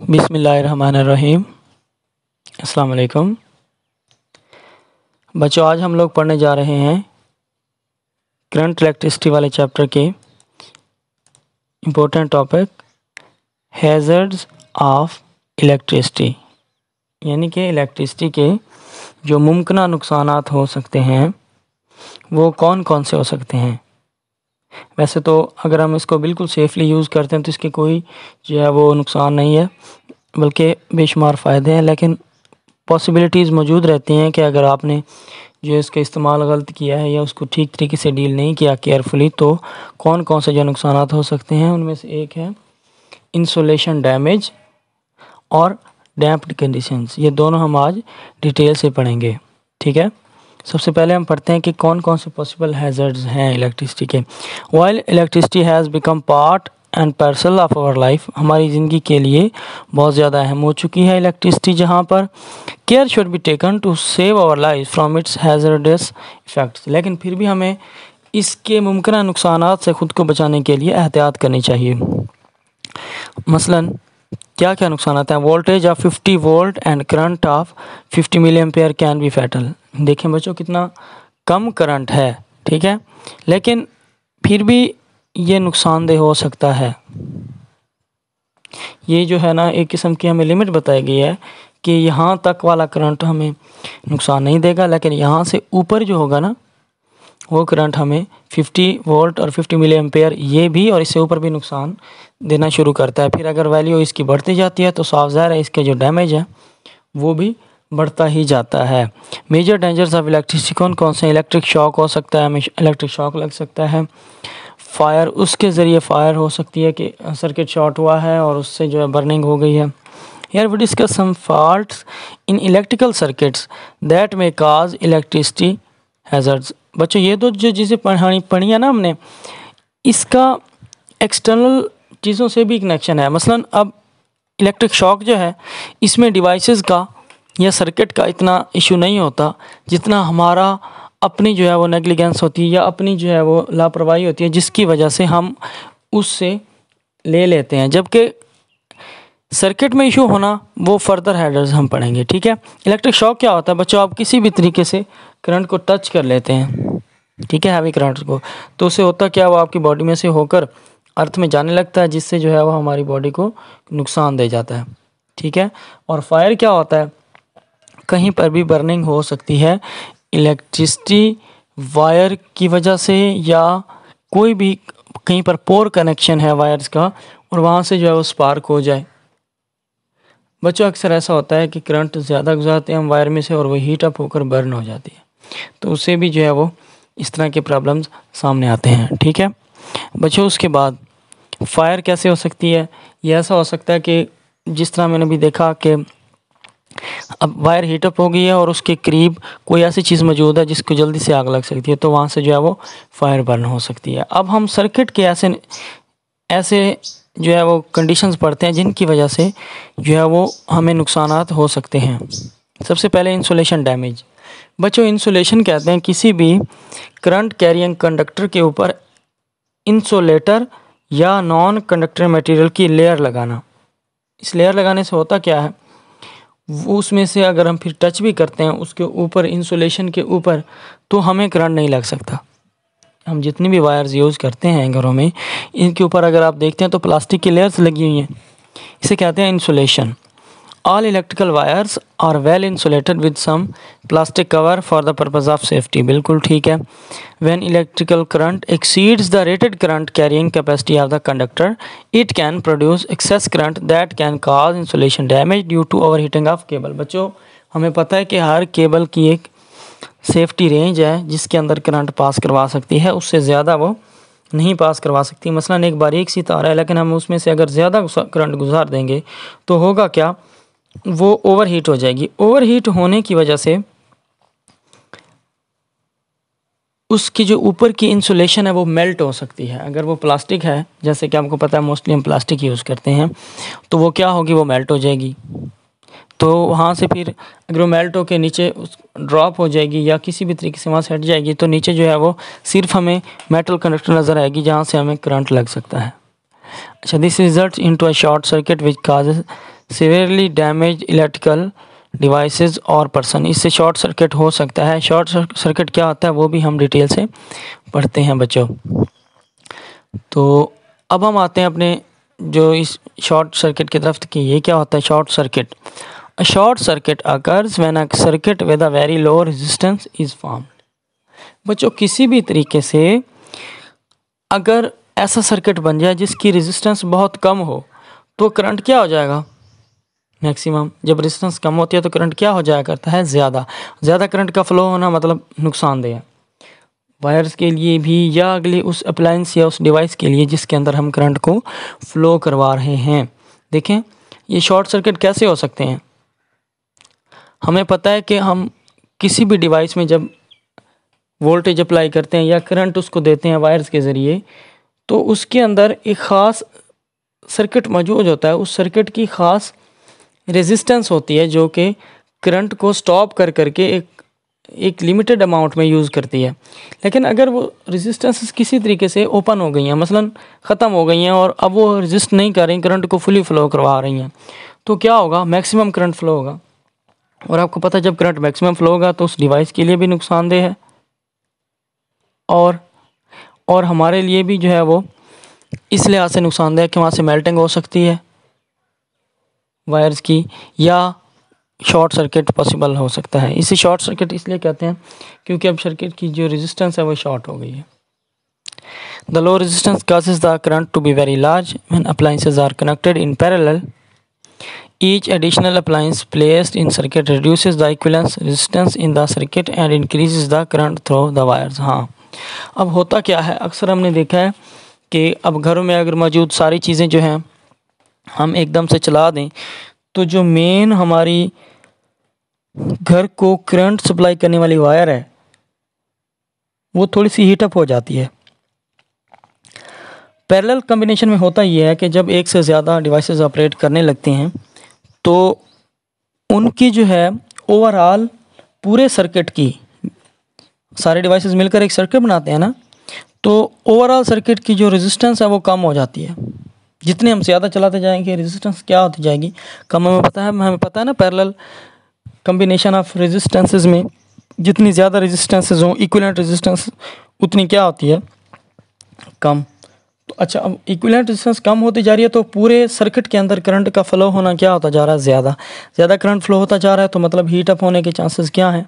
बिसमीम् अल्लाम बच्चों आज हम लोग पढ़ने जा रहे हैं करंट इलेक्ट्रिसिटी वाले चैप्टर के important topic hazards of electricity यानी कि इलेक्ट्रिसिटी के जो मुमकिन नुकसान हो सकते हैं वो कौन कौन से हो सकते हैं वैसे तो अगर हम इसको बिल्कुल सेफ़ली यूज़ करते हैं तो इसके कोई जो है वो नुकसान नहीं है बल्कि बेशुमार फ़ायदे हैं लेकिन पॉसिबिलिटीज़ मौजूद रहती हैं कि अगर आपने जो इसका इस्तेमाल गलत किया है या उसको ठीक तरीके से डील नहीं किया केयरफुली तो कौन कौन से जो नुकसान हो सकते हैं उनमें से एक है इंसोलेशन डैमेज और डैम्प्ड कंडीशंस ये दोनों हम आज डिटेल से पढ़ेंगे ठीक है सबसे पहले हम पढ़ते हैं कि कौन कौन से पॉसिबल हैजर्ड्स हैं इलेक्ट्रिसिटी के while electricity has become part and parcel of our life हमारी ज़िंदगी के लिए बहुत ज़्यादा अहम हो चुकी है इलेक्ट्रिसिटी जहाँ पर care should be taken to save our life from its hazardous effects लेकिन फिर भी हमें इसके मुमकिन नुकसान से ख़ुद को बचाने के लिए एहतियात करनी चाहिए मसलन क्या क्या नुकसान आते हैं voltage of 50 volt and current of 50 milliampere can be fatal देखें बच्चों कितना कम करंट है ठीक है लेकिन फिर भी ये नुकसानदेह हो सकता है ये जो है ना एक किस्म की हमें लिमिट बताई गई है कि यहाँ तक वाला करंट हमें नुकसान नहीं देगा लेकिन यहाँ से ऊपर जो होगा ना वो करंट हमें 50 वोल्ट और 50 मिली एम्पेयर ये भी और इससे ऊपर भी नुकसान देना शुरू करता है फिर अगर वैल्यू इसकी बढ़ती जाती है तो साफ ज़ाहिर है इसका जो डैमेज है वो भी बढ़ता ही जाता है मेजर डेंजर्स ऑफ इलेक्ट्रिसिटी कौन कौन से इलेक्ट्रिक शॉक हो सकता है हमें इलेक्ट्रिक शॉक लग सकता है फायर उसके ज़रिए फायर हो सकती है कि सर्किट शॉर्ट हुआ है और उससे जो है बर्निंग हो गई है यार we discuss some fault in electrical circuits that may cause electricity hazards बच्चों ये दो तो जो चीज़ें पढ़ानी पढ़ी है ना हमने इसका एक्सटर्नल चीज़ों से भी कनेक्शन है मसलन अब इलेक्ट्रिक शॉक जो है इसमें डिवाइसेस का या सर्किट का इतना इशू नहीं होता जितना हमारा अपनी जो है वो नेग्लिगेंस होती है या अपनी जो है वो लापरवाही होती है जिसकी वजह से हम उससे ले लेते हैं जबकि सर्किट में इशू होना वो फर्दर हेडर्स हम पढ़ेंगे ठीक है इलेक्ट्रिक शॉक क्या होता है बच्चों आप किसी भी तरीके से करंट को टच कर लेते हैं ठीक है हैवी करंट को तो उसे होता क्या वो आपकी बॉडी में से होकर अर्थ में जाने लगता है जिससे जो है वो हमारी बॉडी को नुकसान दे जाता है ठीक है और फायर क्या होता है कहीं पर भी बर्निंग हो सकती है इलेक्ट्रिसिटी वायर की वजह से या कोई भी कहीं पर पोर कनेक्शन है वायर्स का और वहाँ से जो है वो स्पार्क हो जाए बच्चों अक्सर ऐसा होता है कि करंट ज़्यादा गुजारते हैं हम वायर में से और वो हीट अप होकर बर्न हो जाती है तो उससे भी जो है वो इस तरह के प्रॉब्लम्स सामने आते हैं ठीक है बच्चों उसके बाद फायर कैसे हो सकती है ये ऐसा हो सकता है कि जिस तरह मैंने भी देखा कि अब वायर हीटअप हो गई है और उसके करीब कोई ऐसी चीज़ मौजूद है जिसको जल्दी से आग लग सकती है तो वहाँ से जो है वो फायर बर्न हो सकती है अब हम सर्किट के ऐसे ऐसे जो है वो कंडीशंस पड़ते हैं जिनकी वजह से जो है वो हमें नुकसान हो सकते हैं सबसे पहले इंसुलेशन डैमेज बच्चों इंसुलेशन कहते हैं किसी भी करंट कैरियंग कंडक्टर के ऊपर इंसुलेटर या नॉन कंडक्टर मटेरियल की लेयर लगाना इस लेयर लगाने से होता क्या है उसमें से अगर हम फिर टच भी करते हैं उसके ऊपर इंसुलेशन के ऊपर तो हमें करंट नहीं लग सकता हम जितनी भी वायर्स यूज़ करते हैं घरों में इनके ऊपर अगर आप देखते हैं तो प्लास्टिक की लेयर्स लगी हुई हैं इसे कहते हैं insulation all electrical wires are well insulated with some plastic cover for the purpose of safety बिल्कुल ठीक है when electrical current exceeds the rated current carrying capacity of the conductor it can produce excess current that can cause insulation damage due to over heating of cable बच्चों हमें पता है कि हर cable की एक सेफ्टी रेंज है जिसके अंदर करंट पास करवा सकती है उससे ज़्यादा वो नहीं पास करवा सकती मसला एक बारीक सी तार है लेकिन हम उसमें से अगर ज़्यादा करंट गुजार देंगे तो होगा क्या वो ओवरहीट हो जाएगी ओवरहीट होने की वजह से उसकी जो ऊपर की इंसुलेशन है वो मेल्ट हो सकती है अगर वो प्लास्टिक है जैसे कि आपको पता है मोस्टली हम प्लास्टिक यूज़ करते हैं तो वो क्या होगी वो मेल्ट हो जाएगी तो वहाँ से फिर अगर वो मेल्ट होकर नीचे उस ड्रॉप हो जाएगी या किसी भी तरीके से वहाँ से हट जाएगी तो नीचे जो है वो सिर्फ हमें मेटल कंडक्टर नज़र आएगी जहाँ से हमें करंट लग सकता है अच्छा this result in to a short circuit which cause severely damage electrical devices और पर्सन इससे शॉर्ट सर्किट हो सकता है शॉर्ट सर्किट क्या होता है वो भी हम डिटेल से पढ़ते हैं बच्चों तो अब हम आते हैं अपने जो इस शॉर्ट सर्किट की तरफ तो कि ये क्या होता है short circuit A short circuit occurs when a circuit with a very low resistance is formed. बच्चों किसी भी तरीके से अगर ऐसा सर्किट बन जाए जिसकी रेजिस्टेंस बहुत कम हो तो करंट क्या हो जाएगा मैक्सिमम जब रेजिस्टेंस कम होती है तो करंट क्या हो जाया करता है ज़्यादा ज़्यादा करंट का फ्लो होना मतलब नुकसानदेह है वायर्स के लिए भी या अगले उस अप्लाइंस या उस डिवाइस के लिए जिसके अंदर हम करंट को फ्लो करवा रहे हैं देखें ये शॉर्ट सर्किट कैसे हो सकते हैं हमें पता है कि हम किसी भी डिवाइस में जब वोल्टेज अप्लाई करते हैं या करंट उसको देते हैं वायर्स के ज़रिए तो उसके अंदर एक ख़ास सर्किट मौजूद होता है उस सर्किट की ख़ास रेजिस्टेंस होती है जो कि करंट को स्टॉप कर करके एक एक लिमिटेड अमाउंट में यूज़ करती है लेकिन अगर वो रेजिस्टेंस किसी तरीके से ओपन हो गई हैं मसलन ख़त्म हो गई हैं और अब वो रजिस्ट नहीं कर रही करंट को फुली फ्लो करवा रही हैं तो क्या होगा मैक्सिमम करंट फ्लो होगा और आपको पता है जब करंट मैक्सिमम फ्लो होगा तो उस डिवाइस के लिए भी नुकसानदेह है और और हमारे लिए भी जो है वो इस लिहाज से नुकसानदेह है कि वहाँ से मेल्टिंग हो सकती है वायर्स की या शॉर्ट सर्किट पॉसिबल हो सकता है इसे शॉर्ट सर्किट इसलिए कहते हैं क्योंकि अब सर्किट की जो रेजिस्टेंस है वो शॉर्ट हो गई है the low resistance causes the current to be very large when appliances are connected in parallel Each additional appliance placed in circuit reduces the equivalence resistance in the circuit and increases the current through the wires. हाँ अब होता क्या है अक्सर हमने देखा है कि अब घरों में अगर मौजूद सारी चीज़ें जो हैं हम एकदम से चला दें तो जो मेन हमारी घर को करंट सप्लाई करने वाली वायर है वो थोड़ी सी हीटअप हो जाती है पैरेलल कम्बिनेशन में होता यह है कि जब एक से ज़्यादा डिवाइसेस ऑपरेट करने लगते हैं तो उनकी जो है ओवरऑल पूरे सर्किट की सारे डिवाइसेस मिलकर एक सर्किट बनाते हैं ना तो ओवरऑल सर्किट की जो रेजिस्टेंस है वो कम हो जाती है जितने हम ज़्यादा चलाते जाएंगे रेजिस्टेंस क्या होती जाएगी कम हमें पता है हमें पता है ना पैरेलल कम्बिनेशन ऑफ रेजिस्टेंसेस में जितनी ज़्यादा रेजिस्टेंसेस हों इक्वलेंट रेजिस्टेंस उतनी क्या होती है कम तो अच्छा अब इक्विलेंट रेजिस्टेंस कम होती जा रही है तो पूरे सर्किट के अंदर करंट का फ्लो होना क्या होता जा रहा है ज़्यादा ज़्यादा करंट फ्लो होता जा रहा है तो मतलब हीट अप होने के चांसेस क्या हैं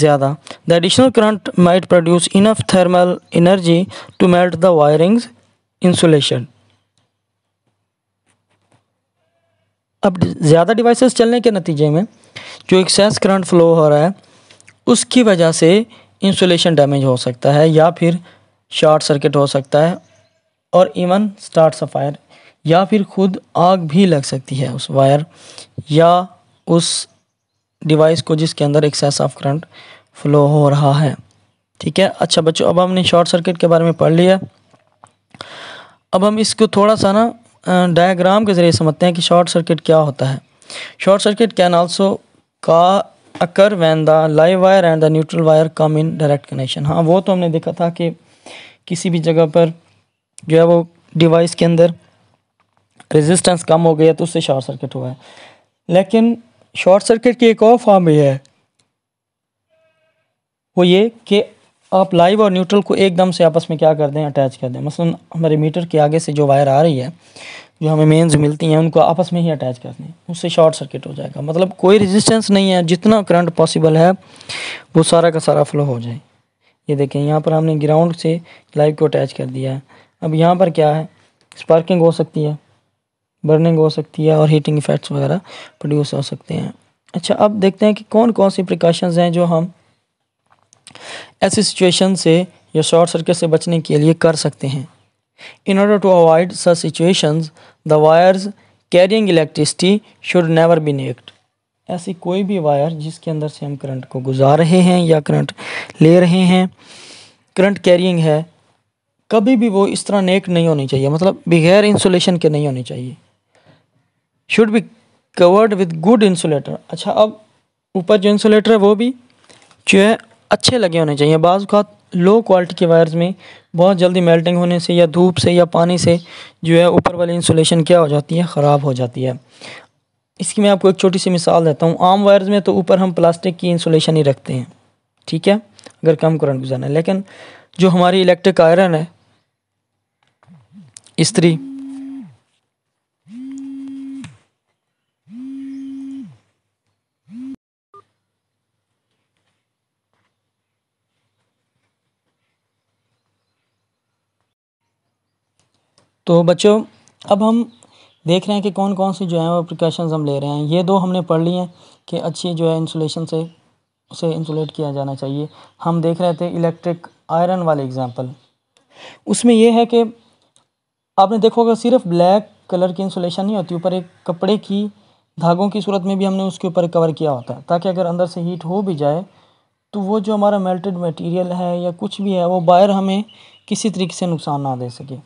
ज़्यादा the additional current might produce enough thermal energy to melt the wirings insulation अब ज़्यादा डिवाइसेस चलने के नतीजे में जो एक्सेस करंट फ्लो हो रहा है उसकी वजह से इंसुलेशन डैमेज हो सकता है या फिर शॉर्ट सर्किट हो सकता है और इवन स्टार्ट अ फायर या फिर खुद आग भी लग सकती है उस वायर या उस डिवाइस को जिसके अंदर एक्सेस ऑफ करंट फ्लो हो रहा है ठीक है अच्छा बच्चों अब हमने शॉर्ट सर्किट के बारे में पढ़ लिया अब हम इसको थोड़ा सा ना डायग्राम के ज़रिए समझते हैं कि शॉर्ट सर्किट क्या होता है शॉर्ट सर्किट कैन आल्सो का occur when the live wire and the neutral wire come in direct connection हाँ वो तो हमने देखा था कि किसी भी जगह पर जो है वो डिवाइस के अंदर रेजिस्टेंस कम हो गया तो उससे शॉर्ट सर्किट हुआ है लेकिन शॉर्ट सर्किट की एक और फॉर्म यह है वो ये कि आप लाइव और न्यूट्रल को एकदम से आपस में क्या कर दें अटैच कर दें मसलन हमारे मीटर के आगे से जो वायर आ रही है जो हमें मेन्स मिलती हैं उनको आपस में ही अटैच कर दें उससे शॉर्ट सर्किट हो जाएगा मतलब कोई रेजिस्टेंस नहीं है जितना करंट पॉसिबल है वो सारा का सारा फ्लो हो जाए ये देखें यहाँ पर हमने ग्राउंड से लाइव को अटैच कर दिया है अब यहाँ पर क्या है स्पार्किंग हो सकती है बर्निंग हो सकती है और हीटिंग इफेक्ट्स वगैरह प्रोड्यूस हो सकते हैं अच्छा अब देखते हैं कि कौन कौन सी प्रिकॉशंस हैं जो हम ऐसी सिचुएशन से या शॉर्ट सर्किट से बचने के लिए कर सकते हैं in order to avoid such situations the wires carrying electricity should never be naked ऐसी कोई भी वायर जिसके अंदर से हम करंट को गुजार रहे हैं या करंट ले रहे हैं करंट कैरियंग है कभी भी वो इस तरह नेक नहीं होनी चाहिए मतलब बगैर इंसुलेशन के नहीं होनी चाहिए should be covered with good insulator अच्छा अब ऊपर जो इंसुलेटर है वो भी जो है अच्छे लगे होने चाहिए बाज़ लो क्वालिटी के वायर्स में बहुत जल्दी मेल्टिंग होने से या धूप से या पानी से जो है ऊपर वाली इंसुलेशन क्या हो जाती है ख़राब हो जाती है इसकी मैं आपको एक छोटी सी मिसाल देता हूँ आम वायर्स में तो ऊपर हम प्लास्टिक की इंसुलेशन ही रखते हैं ठीक है अगर कम करंट गुजारना है लेकिन जो हमारी इलेक्ट्रिक आयरन है स्त्री तो बच्चों अब हम देख रहे हैं कि कौन कौन सी जो है वो प्रिकॉशंस हम ले रहे हैं ये दो हमने पढ़ ली हैं कि अच्छी जो है इंसुलेशन से उसे इंसुलेट किया जाना चाहिए हम देख रहे थे इलेक्ट्रिक आयरन वाले एग्ज़ाम्पल उसमें यह है कि आपने देखो अगर सिर्फ ब्लैक कलर की इंसुलेशन नहीं होती ऊपर एक कपड़े की धागों की सूरत में भी हमने उसके ऊपर कवर किया होता है ताकि अगर अंदर से हीट हो भी जाए तो वो जो हमारा मेल्टेड मटेरियल है या कुछ भी है वो बाहर हमें किसी तरीके से नुकसान ना दे सके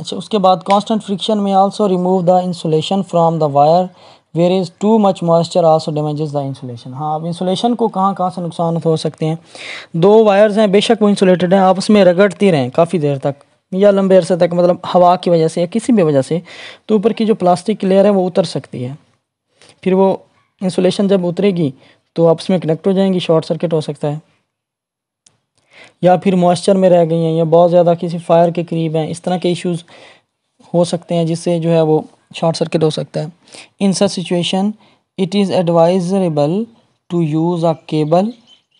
अच्छा उसके बाद कांस्टेंट फ्रिक्शन में also remove the insulation from the wire where is too much moisture also damages the insulation हाँ अब इंसुलेशन को कहाँ कहाँ से नुकसान हो सकते हैं दो वायर्स हैं बेशक वो इंसुलेटेड हैं आप उसमें रगड़ती रहें काफ़ी देर तक या लंबे अरसे तक मतलब हवा की वजह से या किसी भी वजह से तो ऊपर की जो प्लास्टिक की लेयर है वो उतर सकती है फिर वो इंसुलेशन जब उतरेगी तो आपस में कनेक्ट हो जाएंगी शॉर्ट सर्किट हो सकता है या फिर मॉइस्चर में रह गई हैं या बहुत ज़्यादा किसी फायर के करीब हैं इस तरह के इश्यूज़ हो सकते हैं जिससे जो है वो शॉर्ट सर्किट हो सकता है in such situation it is advisable to use a cable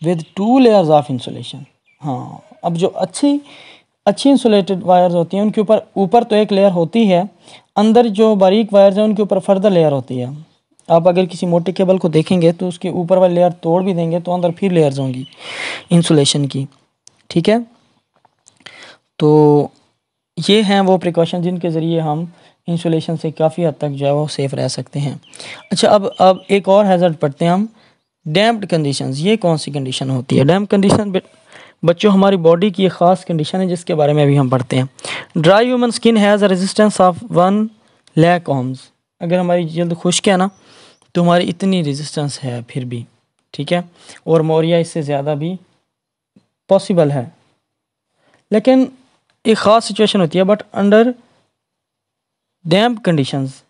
with two layers of insulation हाँ अब जो अच्छी अच्छी इंसुलेटेड वायर्स होती हैं उनके ऊपर ऊपर तो एक लेयर होती है अंदर जो बारीक वायर्स हैं उनके ऊपर फर्दर लेयर होती है आप अगर किसी मोटे केबल को देखेंगे तो उसके ऊपर वाली लेयर तोड़ भी देंगे तो अंदर फिर लेयर्स होंगी इंसुलेशन की ठीक है तो ये हैं वो प्रिकॉशन जिनके ज़रिए हम इंसुलेशन से काफ़ी हद तक जो है वो सेफ़ रह सकते हैं अच्छा अब अब एक और हैज़र्ड पढ़ते हैं हम डैम्प्ड कंडीशंस ये कौन सी कंडीशन होती है डैम्प कंडीशन बच्चों हमारी बॉडी की एक ख़ास कंडीशन है जिसके बारे में अभी हम पढ़ते हैं dry human skin has a resistance of one lakh ohms अगर हमारी जल्द खुश्क है ना तो हमारी इतनी रेजिस्टेंस है फिर भी ठीक है और मौरिया इससे ज़्यादा भी पॉसिबल है लेकिन एक ख़ास सिचुएशन होती है but under damp conditions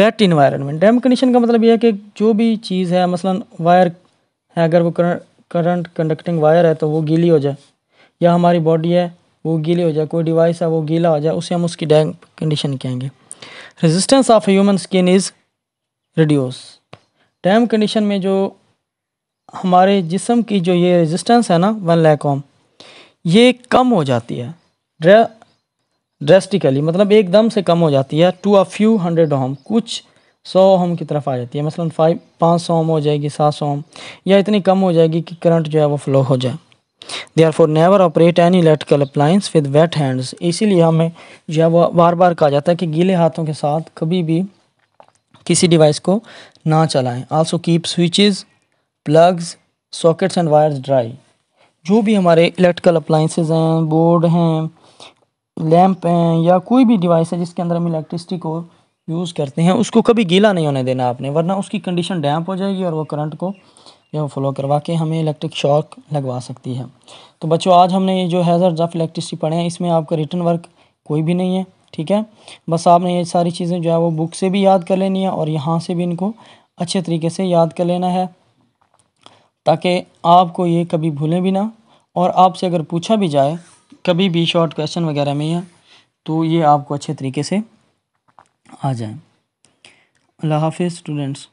wet environment damp condition का मतलब यह है कि जो भी चीज़ है मसलन वायर है अगर वो करंट करंट कंडक्टिंग वायर है तो वो गीली हो जाए या हमारी बॉडी है वो गीली हो जाए कोई डिवाइस है वो गीला हो जाए उसे हम उसकी डैम कंडीशन कहेंगे resistance of human skin is reduce damp condition में जो हमारे जिसम की जो ये रेजिस्टेंस है ना वन लैक ओम ये कम हो जाती है ड्रेस्टिकली मतलब एकदम से कम हो जाती है to a few hundred ohm कुछ सौ ओम की तरफ आ जाती है मसलन फाइव पाँच सौ ओम हो जाएगी सात सौ ओम या इतनी कम हो जाएगी कि करंट जो है वो फ्लो हो जाए therefore never operate any electrical appliance with wet hands इसीलिए हमें जो है वो बार बार कहा जाता है कि गीले हाथों के साथ कभी भी किसी डिवाइस को ना चलाएं also keep switches plugs sockets and wires dry जो भी हमारे इलेक्ट्रिकल अप्लाइंसेज हैं बोर्ड हैं लैंप हैं या कोई भी डिवाइस है जिसके अंदर हम इलेक्ट्रिसिटी को यूज़ करते हैं उसको कभी गीला नहीं होने देना आपने वरना उसकी कंडीशन डैम्प हो जाएगी और वो करंट को जो फ्लो करवा के हमें इलेक्ट्रिक शॉक लगवा सकती है तो बच्चों आज हमने ये जो हैज़र ऑफ इलेक्ट्रिसिटी पढ़े हैं इसमें आपका रिटर्न वर्क कोई भी नहीं है ठीक है बस आपने ये सारी चीज़ें जो है वो बुक से भी याद कर लेनी है और यहाँ से भी इनको अच्छे तरीके से याद कर लेना है ताकि आपको ये कभी भूलें भी ना और आपसे अगर पूछा भी जाए कभी भी शॉर्ट क्वेश्चन वगैरह में या तो ये आपको अच्छे तरीके से आ जाएं अल्लाह हाफिज़ स्टूडेंट्स